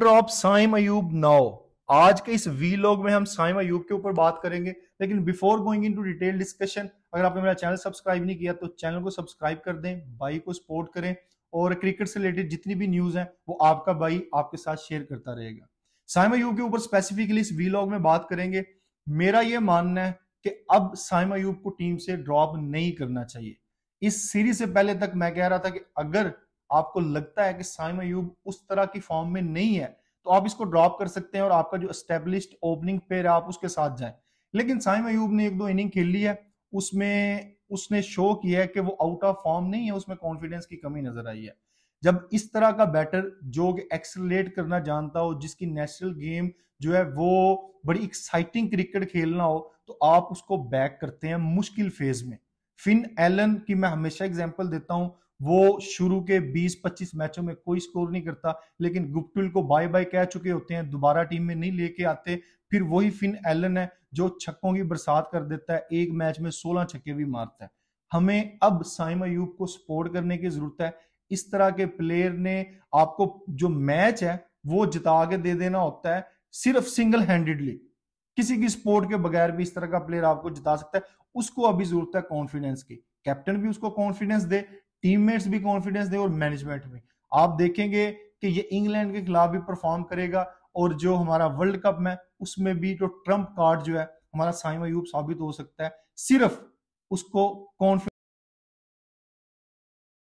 drop Saim Ayub now आज के इस वी लॉग में हम साइम अयूब के ऊपर बात करेंगे लेकिन before going into detail discussion अगर आपने मेरा चैनल सब्सक्राइब नहीं किया तो चैनल को सब्सक्राइब कर दें भाई को सपोर्ट करें और क्रिकेट से रिलेटेड जितनी भी न्यूज है वो आपका भाई आपके साथ शेयर करता रहेगा साइम अयूब के ऊपर स्पेसिफिकली इस वी लॉग में बात करेंगे मेरा ये मानना है कि अब साइम अयूब को टीम से ड्रॉप नहीं करना चाहिए इस सीरीज से पहले तक मैं कह रहा था कि अगर आपको लगता है कि साइम अयूब उस तरह की फॉर्म में नहीं है तो आप इसको ड्रॉप कर सकते हैं और आपका जो स्टेब्लिश्ड ओपनिंग पेयर है आप उसके साथ जाए लेकिन साइम अयूब ने एक दो इनिंग खेल ली है उसमें उसने शो किया है कि वो आउट ऑफ फॉर्म नहीं है उसमें कॉन्फिडेंस की कमी नजर आई है जब इस तरह का बैटर जो एक्सलेट करना जानता हो जिसकी नेशनल गेम जो है वो बड़ी एक्साइटिंग क्रिकेट खेलना हो तो आप उसको बैक करते हैं मुश्किल फेज में फिन एलन की मैं हमेशा एग्जाम्पल देता हूँ वो शुरू के 20-25 मैचों में कोई स्कोर नहीं करता लेकिन गुप्तुल को बाय बाय कह चुके होते हैं दोबारा टीम में नहीं लेके आते फिर वही फिन एलन है जो छक्कों की बरसात कर देता है एक मैच में 16 छक्के भी मारता है हमें अब साइम अयूब को सपोर्ट करने की जरूरत है इस तरह के प्लेयर ने आपको जो मैच है वो जिता के दे देना होता है सिर्फ सिंगल हैंडेडली किसी की सपोर्ट के बगैर भी इस तरह का प्लेयर आपको जिता सकता है उसको अभी जरूरत है कॉन्फिडेंस की कैप्टन भी उसको कॉन्फिडेंस दे टीममेट्स भी कॉन्फिडेंस दे और मैनेजमेंट भी आप देखेंगे कि ये इंग्लैंड के खिलाफ भी परफॉर्म करेगा और जो हमारा वर्ल्ड कप में उसमें भी जो ट्रंप कार्ड जो है हमारा साइम साबित हो सकता है सिर्फ उसको कॉन्फिडेंस